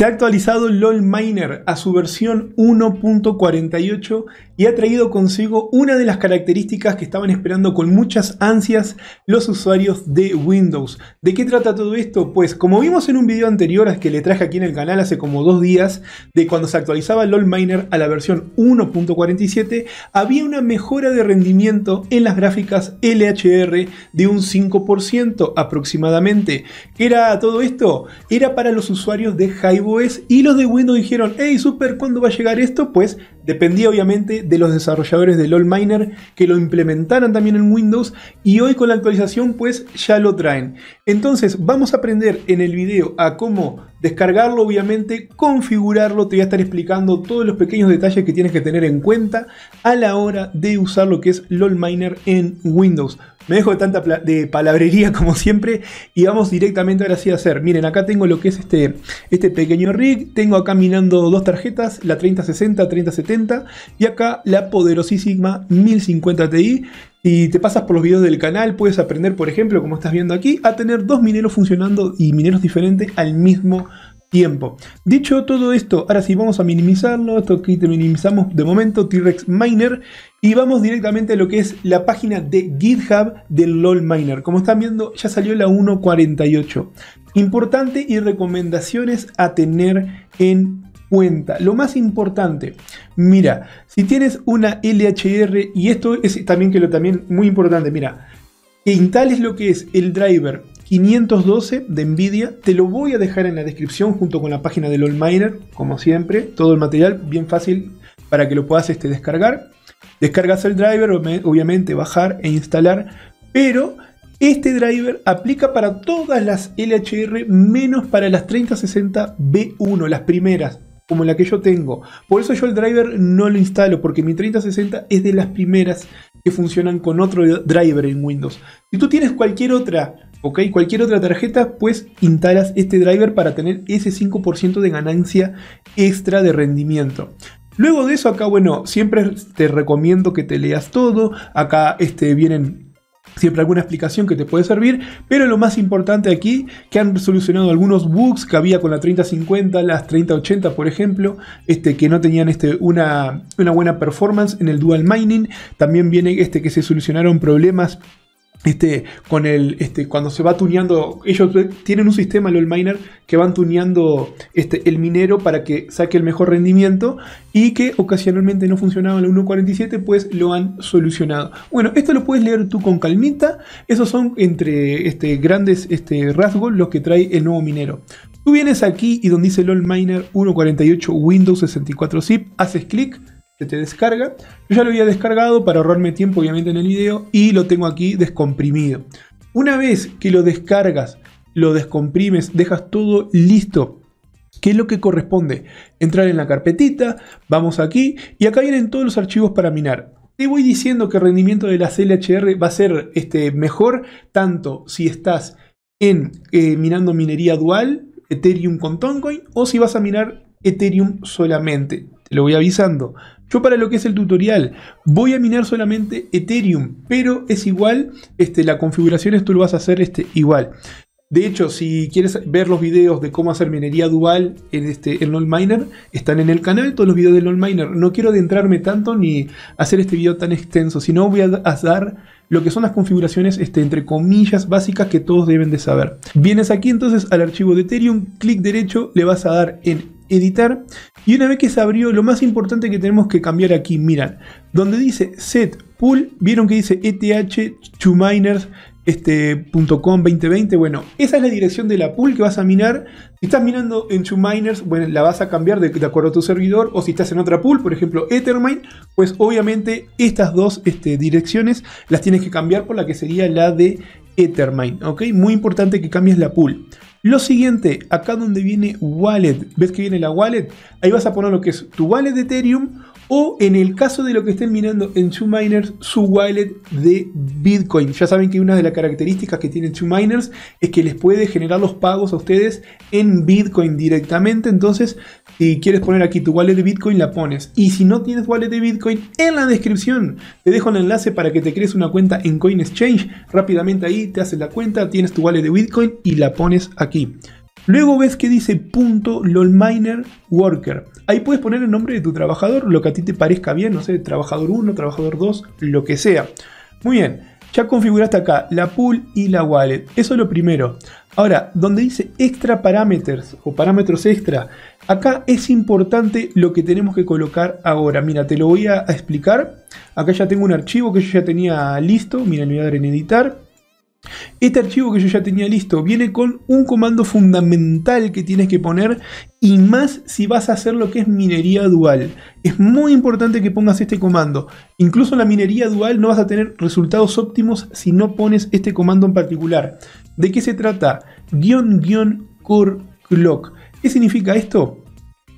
Se ha actualizado LOL Miner a su versión 1.48 y ha traído consigo una de las características que estaban esperando con muchas ansias los usuarios de Windows. ¿De qué trata todo esto? Pues como vimos en un video anterior que le traje aquí en el canal hace como dos días, de cuando se actualizaba LOL Miner a la versión 1.47, había una mejora de rendimiento en las gráficas LHR de un 5% aproximadamente. ¿Qué era todo esto? Era para los usuarios de HiveOS y los de Windows dijeron, hey, super, ¿cuándo va a llegar esto? Pues dependía obviamente de los desarrolladores de LOL Miner que lo implementaran también en Windows y hoy con la actualización pues ya lo traen. Entonces vamos a aprender en el video a cómo descargarlo obviamente, configurarlo, te voy a estar explicando todos los pequeños detalles que tienes que tener en cuenta a la hora de usar lo que es LOL Miner en Windows. Me dejo de tanta de palabrería como siempre y vamos directamente ahora sí a hacer. Miren, acá tengo lo que es este, este pequeño rig. Tengo acá minando dos tarjetas, la 3060, 3070 y acá la poderosísima 1050 Ti. Si te pasas por los videos del canal, puedes aprender, por ejemplo, como estás viendo aquí, a tener dos mineros funcionando y mineros diferentes al mismo tiempo. Dicho todo esto, ahora sí vamos a minimizarlo, esto aquí te minimizamos de momento, T-Rex Miner, y vamos directamente a lo que es la página de GitHub del LOL Miner. Como están viendo, ya salió la 1.48. Importante y recomendaciones a tener en cuenta. Lo más importante, mira, si tienes una LHR, y esto es también que lo también muy importante, mira, que es lo que es el driver 512 de Nvidia, te lo voy a dejar en la descripción junto con la página del LOL Miner, como siempre, todo el material bien fácil para que lo puedas este, descargar. Descargas el driver, obviamente bajar e instalar, pero este driver aplica para todas las LHR menos para las 3060 B1, las primeras, como la que yo tengo. Por eso yo el driver no lo instalo, porque mi 3060 es de las primeras que funcionan con otro driver en Windows. Si tú tienes cualquier otra Cualquier otra tarjeta, pues instalas este driver para tener ese 5% de ganancia extra de rendimiento. Luego de eso, acá, bueno, siempre te recomiendo que te leas todo. Acá este, vienen siempre alguna explicación que te puede servir, pero lo más importante aquí, que han solucionado algunos bugs que había con la 3050, las 3080 por ejemplo, este, que no tenían este, una, una buena performance en el dual mining, también viene este que se solucionaron problemas este, con el, este, cuando se va tuneando, ellos tienen un sistema, el miner, que van tuneando este, el minero para que saque el mejor rendimiento y que ocasionalmente no funcionaba el 1.47, pues lo han solucionado. Bueno, esto lo puedes leer tú con calmita, esos son entre este, grandes este, rasgos los que trae el nuevo minero. Tú vienes aquí y donde dice LOL Miner 1.48 Windows 64 Zip, haces clic te descarga. Yo ya lo había descargado para ahorrarme tiempo obviamente en el video y lo tengo aquí descomprimido. Una vez que lo descargas, lo descomprimes, dejas todo listo ¿Qué es lo que corresponde? Entrar en la carpetita, vamos aquí y acá vienen todos los archivos para minar. Te voy diciendo que el rendimiento de la CLHR va a ser este, mejor tanto si estás en eh, minando minería dual, Ethereum con Toncoin o si vas a minar Ethereum solamente lo voy avisando. Yo para lo que es el tutorial voy a minar solamente Ethereum, pero es igual, este, la configuración esto lo vas a hacer este, igual. De hecho, si quieres ver los videos de cómo hacer minería dual en este en LOL Miner, están en el canal todos los videos del LOL Miner. No quiero adentrarme tanto ni hacer este video tan extenso, sino voy a dar lo que son las configuraciones este, entre comillas básicas que todos deben de saber. Vienes aquí entonces al archivo de Ethereum, clic derecho, le vas a dar en editar. Y una vez que se abrió, lo más importante que tenemos que cambiar aquí, miran, donde dice set pool, vieron que dice eth to miners este, .com 2020. Bueno, esa es la dirección de la pool que vas a minar. Si estás minando en Miners, bueno, la vas a cambiar de, de, acuerdo a tu servidor. O si estás en otra pool, por ejemplo Ethermine, pues obviamente estas dos este, direcciones las tienes que cambiar por la que sería la de Ethermine, ¿ok? Muy importante que cambies la pool. Lo siguiente, acá donde viene wallet, ¿ves que viene la wallet? Ahí vas a poner lo que es tu wallet de Ethereum o en el caso de lo que estén mirando en 2miners, su wallet de Bitcoin. Ya saben que una de las características que tiene 2miners es que les puede generar los pagos a ustedes en Bitcoin directamente. Entonces, si quieres poner aquí tu wallet de Bitcoin, la pones. Y si no tienes wallet de Bitcoin, en la descripción te dejo el enlace para que te crees una cuenta en coin exchange Rápidamente ahí te haces la cuenta, tienes tu wallet de Bitcoin y la pones aquí. Luego ves que dice punto worker. Ahí puedes poner el nombre de tu trabajador, lo que a ti te parezca bien, no sé, trabajador 1, trabajador 2, lo que sea. Muy bien, ya configuraste acá la pool y la wallet. Eso es lo primero. Ahora, donde dice extra parameters o parámetros extra, acá es importante lo que tenemos que colocar ahora. Mira, te lo voy a explicar. Acá ya tengo un archivo que yo ya tenía listo. Mira, le voy a dar en editar. Este archivo que yo ya tenía listo viene con un comando fundamental que tienes que poner y más si vas a hacer lo que es minería dual. Es muy importante que pongas este comando. Incluso en la minería dual no vas a tener resultados óptimos si no pones este comando en particular. ¿De qué se trata? Guión guión core clock. ¿Qué significa esto?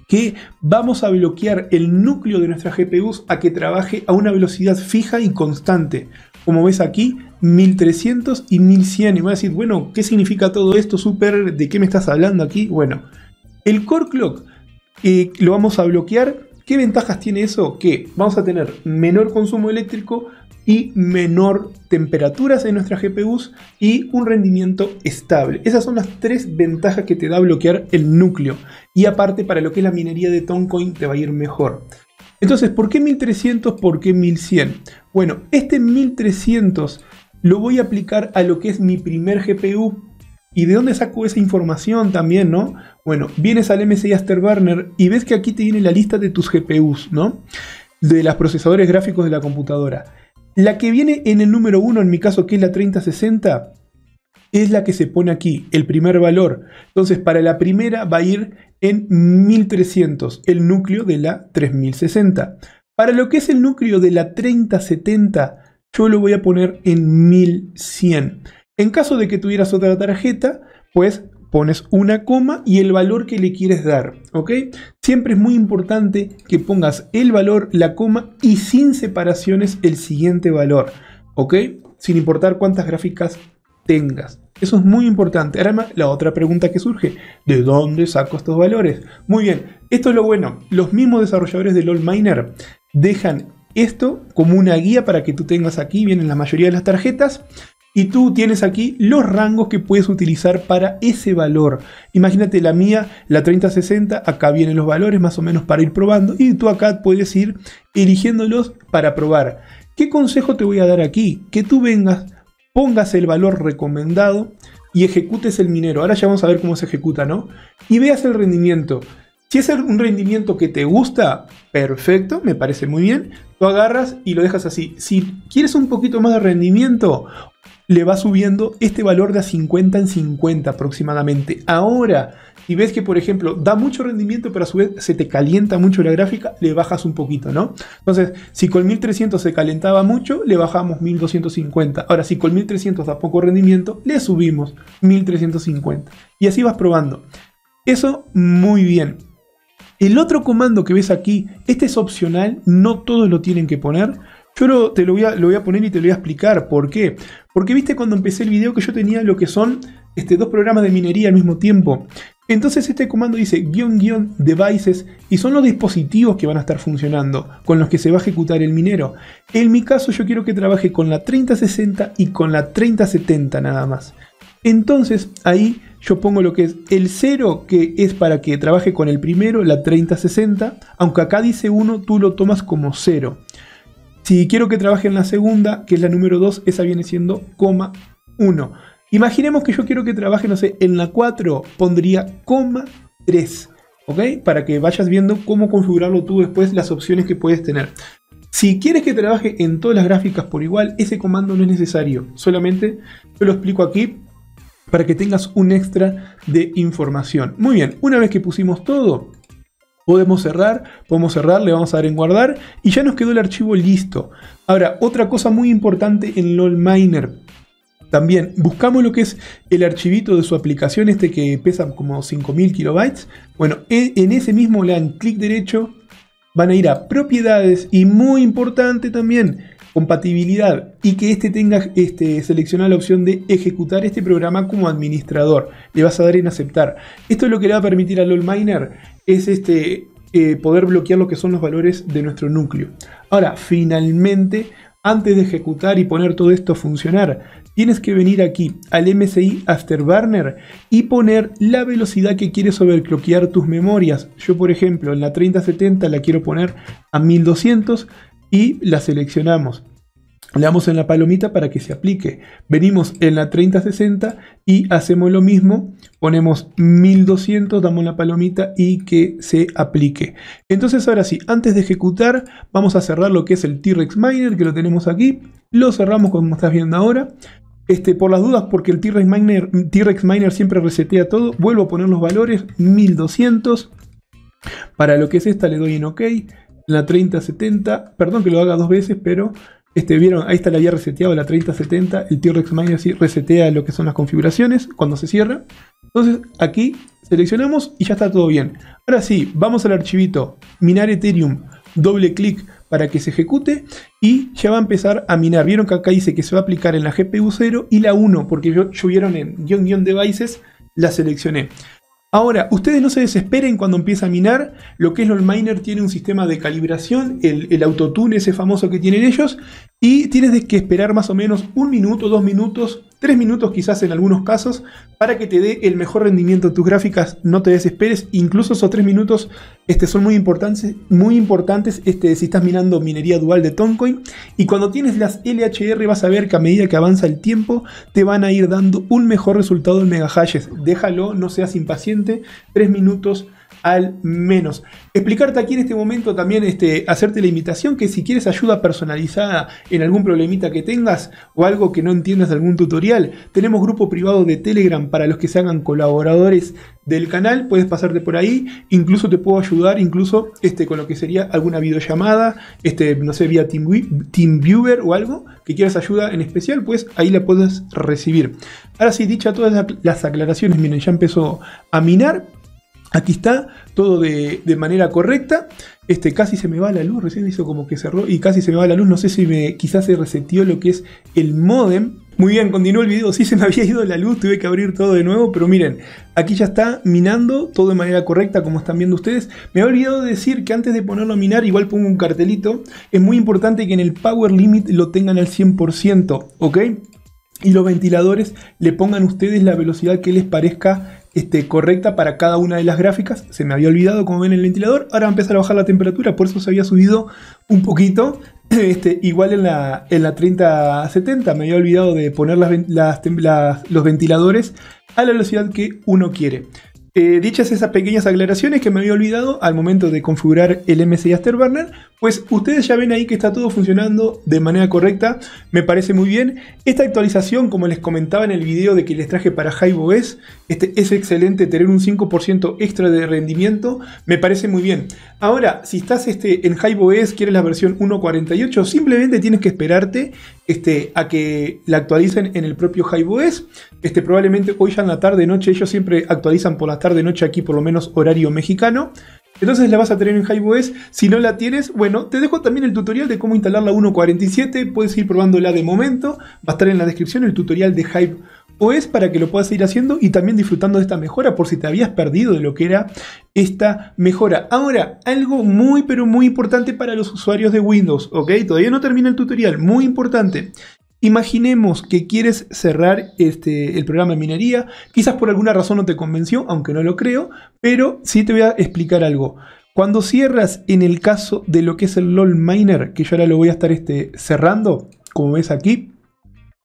que vamos a bloquear el núcleo de nuestra GPU a que trabaje a una velocidad fija y constante. Como ves aquí, 1300 y 1100. Y me a decir, bueno, ¿qué significa todo esto, Super? ¿De qué me estás hablando aquí? Bueno, el Core Clock eh, lo vamos a bloquear. ¿Qué ventajas tiene eso? Que vamos a tener menor consumo eléctrico y menor temperaturas en nuestras GPUs y un rendimiento estable. Esas son las tres ventajas que te da bloquear el núcleo. Y aparte para lo que es la minería de Toncoin te va a ir mejor. Entonces, ¿por qué 1300? ¿Por qué 1100? Bueno, este 1300 lo voy a aplicar a lo que es mi primer GPU. ¿Y de dónde saco esa información también, no? Bueno, vienes al MSI Afterburner y ves que aquí te viene la lista de tus GPUs, ¿no? De los procesadores gráficos de la computadora. La que viene en el número 1, en mi caso, que es la 3060, es la que se pone aquí, el primer valor. Entonces, para la primera va a ir en 1300, el núcleo de la 3060. Para lo que es el núcleo de la 3070, yo lo voy a poner en 1100. En caso de que tuvieras otra tarjeta, pues pones una coma y el valor que le quieres dar, ¿ok? Siempre es muy importante que pongas el valor, la coma y sin separaciones el siguiente valor, ¿ok? Sin importar cuántas gráficas tengas. Eso es muy importante. Ahora la otra pregunta que surge, ¿de dónde saco estos valores? Muy bien, esto es lo bueno. Los mismos desarrolladores de LOL Miner dejan esto como una guía para que tú tengas aquí, vienen la mayoría de las tarjetas, y tú tienes aquí los rangos que puedes utilizar para ese valor. Imagínate la mía, la 3060, acá vienen los valores más o menos para ir probando y tú acá puedes ir eligiéndolos para probar. ¿Qué consejo te voy a dar aquí? Que tú vengas, pongas el valor recomendado y ejecutes el minero. Ahora ya vamos a ver cómo se ejecuta, ¿no? Y veas el rendimiento. Si es un rendimiento que te gusta, perfecto, me parece muy bien. Tú agarras y lo dejas así. Si quieres un poquito más de rendimiento, le vas subiendo este valor de a 50 en 50 aproximadamente. Ahora, si ves que, por ejemplo, da mucho rendimiento, pero a su vez se te calienta mucho la gráfica, le bajas un poquito, ¿no? Entonces, si con 1300 se calentaba mucho, le bajamos 1250. Ahora, si con 1300 da poco rendimiento, le subimos 1350. Y así vas probando. Eso muy bien. El otro comando que ves aquí, este es opcional, no todos lo tienen que poner. Yo te lo voy, a, poner y te lo voy a explicar por qué. Porque viste cuando empecé el video que yo tenía lo que son este, dos programas de minería al mismo tiempo. Entonces este comando dice guión guión devices y son los dispositivos que van a estar funcionando, con los que se va a ejecutar el minero. En mi caso yo quiero que trabaje con la 3060 y con la 3070 nada más. Entonces ahí yo pongo lo que es el 0, que es para que trabaje con el primero, la 3060, aunque acá dice 1, tú lo tomas como 0. Si quiero que trabaje en la segunda, que es la número 2, esa viene siendo coma 1. Imaginemos que yo quiero que trabaje, no sé, en la 4, pondría coma 3, ¿ok? Para que vayas viendo cómo configurarlo tú después, las opciones que puedes tener. Si quieres que trabaje en todas las gráficas por igual, ese comando no es necesario. Solamente yo lo explico aquí para que tengas un extra de información. Muy bien, una vez que pusimos todo, podemos cerrar, podemos cerrar, le vamos a dar en guardar y ya nos quedó el archivo listo. Ahora, otra cosa muy importante en LOL Miner. También buscamos lo que es el archivito de su aplicación, este que pesa como 5000 kilobytes. Bueno, e, en ese mismo le clic derecho, van a ir a propiedades y muy importante también, compatibilidad y que este tenga este, seleccionada la opción de ejecutar este programa como administrador. Le vas a dar en aceptar. Esto es lo que le va a permitir al LOL Miner es este, eh, poder bloquear lo que son los valores de nuestro núcleo. Ahora, finalmente, antes de ejecutar y poner todo esto a funcionar, tienes que venir aquí al mci Afterburner y poner la velocidad que quieres sobrecloquear tus memorias. Yo, por ejemplo, en la 3070 la quiero poner a 1200 y la seleccionamos. Le damos en la palomita para que se aplique. Venimos en la 3060 y hacemos lo mismo. Ponemos 1200, damos la palomita y que se aplique. Entonces ahora sí, antes de ejecutar, vamos a cerrar lo que es el T-Rex Miner que lo tenemos aquí. Lo cerramos como estás viendo ahora. Este, por las dudas, porque el T-Rex Miner, Miner, siempre resetea todo, vuelvo a poner los valores 1200. Para lo que es esta le doy en OK la 3070. Perdón que lo haga dos veces, pero este, vieron, ahí está la había reseteado la 3070. El tío rex así resetea lo que son las configuraciones cuando se cierra. Entonces aquí seleccionamos y ya está todo bien. Ahora sí, vamos al archivito minar Ethereum, doble clic para que se ejecute y ya va a empezar a minar. Vieron que acá dice que se va a aplicar en la GPU 0 y la 1, porque yo, yo vieron en guión guión devices, la seleccioné. Ahora, ustedes no se desesperen cuando empieza a minar. Lo que es miner tiene un sistema de calibración, el, el autotune ese famoso que tienen ellos, y tienes que esperar más o menos un minuto, dos minutos Tres minutos quizás en algunos casos, para que te dé el mejor rendimiento de tus gráficas, no te desesperes, incluso esos tres minutos este, son muy importantes, muy importantes este, si estás mirando minería dual de Toncoin, y cuando tienes las LHR vas a ver que a medida que avanza el tiempo, te van a ir dando un mejor resultado en megahashes, déjalo, no seas impaciente, Tres minutos al menos. Explicarte aquí en este momento también, este, hacerte la invitación que si quieres ayuda personalizada en algún problemita que tengas o algo que no entiendas de algún tutorial, tenemos grupo privado de Telegram para los que se hagan colaboradores del canal, puedes pasarte por ahí, incluso te puedo ayudar, incluso este, con lo que sería alguna videollamada, este, no sé, vía TeamViewer o algo, que quieras ayuda en especial, pues ahí la puedes recibir. Ahora sí, dicha todas las aclaraciones, miren, ya empezó a minar. Aquí está, todo de, manera correcta. Este casi se me va la luz, recién hizo como que cerró y casi se me va la luz. No sé si quizás se reseteó lo que es el modem. Muy bien, continuó el video. Sí se me había ido la luz, tuve que abrir todo de nuevo, pero miren, aquí ya está minando todo de manera correcta, como están viendo ustedes. Me he olvidado decir que antes de ponerlo a minar, igual pongo un cartelito. Es muy importante que en el power limit lo tengan al 100%, ¿ok? Y los ventiladores le pongan ustedes la velocidad que les parezca este, correcta para cada una de las gráficas. Se me había olvidado, como ven, el ventilador. Ahora va a empezar a bajar la temperatura, por eso se había subido un poquito. Este, igual en la, en la 3070 me había olvidado de poner las, los ventiladores a la velocidad que uno quiere. Eh, dichas esas pequeñas aclaraciones que me había olvidado al momento de configurar el MSI Afterburner, pues ustedes ya ven ahí que está todo funcionando de manera correcta, me parece muy bien. Esta actualización, como les comentaba en el video de que les traje para HiveOS, este, es excelente tener un 5% extra de rendimiento, me parece muy bien. Ahora, si estás este, en HiveOS, quieres la versión 1.48, simplemente tienes que esperarte este, a que la actualicen en el propio HiveOS. Este, probablemente hoy ya en la tarde-noche, ellos siempre actualizan por la tarde-noche aquí, por lo menos horario mexicano. Entonces la vas a tener en HiveOS. Si no la tienes, bueno, te dejo también el tutorial de cómo instalar la 1.47. Puedes ir probándola de momento. Va a estar en la descripción el tutorial de o OS para que lo puedas ir haciendo y también disfrutando de esta mejora por si te habías perdido de lo que era esta mejora. Ahora, algo muy pero muy importante para los usuarios de Windows, ¿ok? Todavía no termina el tutorial, muy importante. Imaginemos que quieres cerrar este, el programa de minería, quizás por alguna razón no te convenció, aunque no lo creo, pero sí te voy a explicar algo. Cuando cierras en el caso de lo que es el LOL Miner, que yo ahora lo voy a estar este, cerrando, como ves aquí,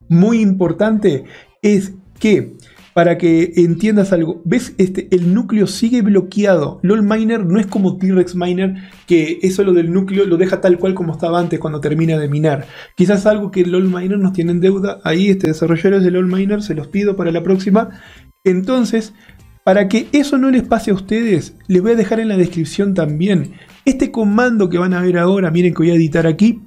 muy importante es que para que entiendas algo. ¿Ves? Este, el núcleo sigue bloqueado. LOL Miner no es como T-Rex Miner, que eso lo del núcleo lo deja tal cual como estaba antes cuando termina de minar. Quizás algo que LOL Miner nos tiene en deuda. Ahí, este, desarrolladores de LOL Miner, se los pido para la próxima. Entonces, para que eso no les pase a ustedes, les voy a dejar en la descripción también este comando que van a ver ahora. Miren que voy a editar aquí.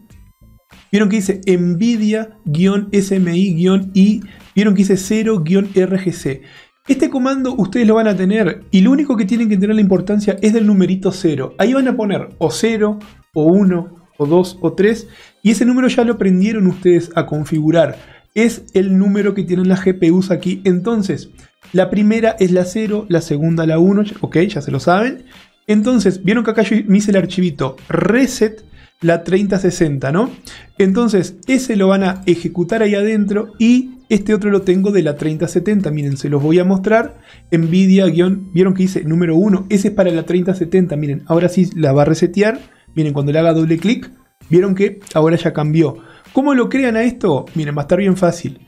Vieron que dice NVIDIA-SMI-I Vieron que hice 0-RGC. Este comando ustedes lo van a tener y lo único que tienen que tener la importancia es del numerito 0. Ahí van a poner o 0 o 1 o 2 o 3 y ese número ya lo aprendieron ustedes a configurar. Es el número que tienen las GPUs aquí. Entonces, la primera es la 0, la segunda la 1, ok, ya se lo saben. Entonces, vieron que acá yo me hice el archivito reset la 3060, ¿no? Entonces, ese lo van a ejecutar ahí adentro y este otro lo tengo de la 3070, miren, se los voy a mostrar. Nvidia, guión, vieron que dice número 1, ese es para la 3070, miren, ahora sí la va a resetear. Miren, cuando le haga doble clic, vieron que ahora ya cambió. ¿Cómo lo crean a esto? Miren, va a estar bien fácil.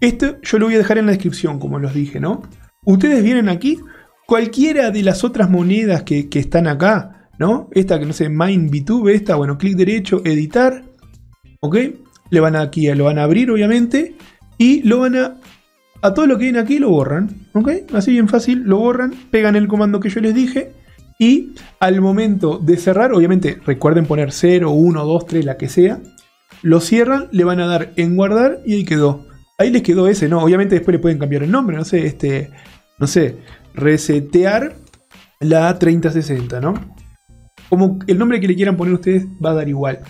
Esto yo lo voy a dejar en la descripción, como los dije, ¿no? Ustedes vienen aquí, cualquiera de las otras monedas que, están acá, ¿no? Esta que no sé, MindVTube, esta, bueno, clic derecho, editar, ¿ok? Le van aquí, lo van a abrir, obviamente. Y lo van a... A todo lo que viene aquí lo borran. ¿Ok? Así bien fácil, lo borran, pegan el comando que yo les dije. Y al momento de cerrar, obviamente recuerden poner 0, 1, 2, 3, la que sea. Lo cierran, le van a dar en guardar y ahí quedó. Ahí les quedó ese, ¿no? Obviamente después le pueden cambiar el nombre, no sé, este, no sé, resetear la 3060, ¿no? Como el nombre que le quieran poner ustedes va a dar igual.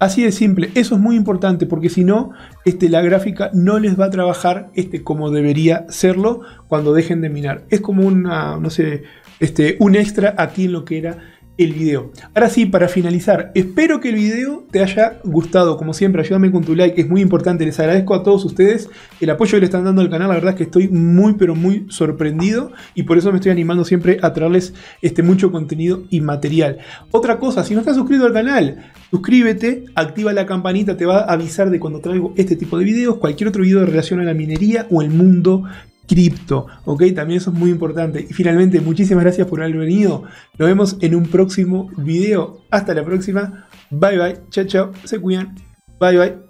Así de simple, eso es muy importante porque si no, este, la gráfica no les va a trabajar este, como debería serlo cuando dejen de minar. Es como una, no sé, este, un extra aquí en lo que era el video. Ahora sí, para finalizar, espero que el video te haya gustado. Como siempre, ayúdame con tu like, es muy importante. Les agradezco a todos ustedes el apoyo que le están dando al canal. La verdad es que estoy muy, pero muy sorprendido y por eso me estoy animando siempre a traerles este mucho contenido y material. Otra cosa, si no estás suscrito al canal, suscríbete, activa la campanita, te va a avisar de cuando traigo este tipo de videos, cualquier otro video de relación a la minería o el mundo cripto, ¿ok? También eso es muy importante. Y finalmente, muchísimas gracias por haber venido. Nos vemos en un próximo video. Hasta la próxima. Bye bye. Chao, chao. Se cuidan. Bye bye.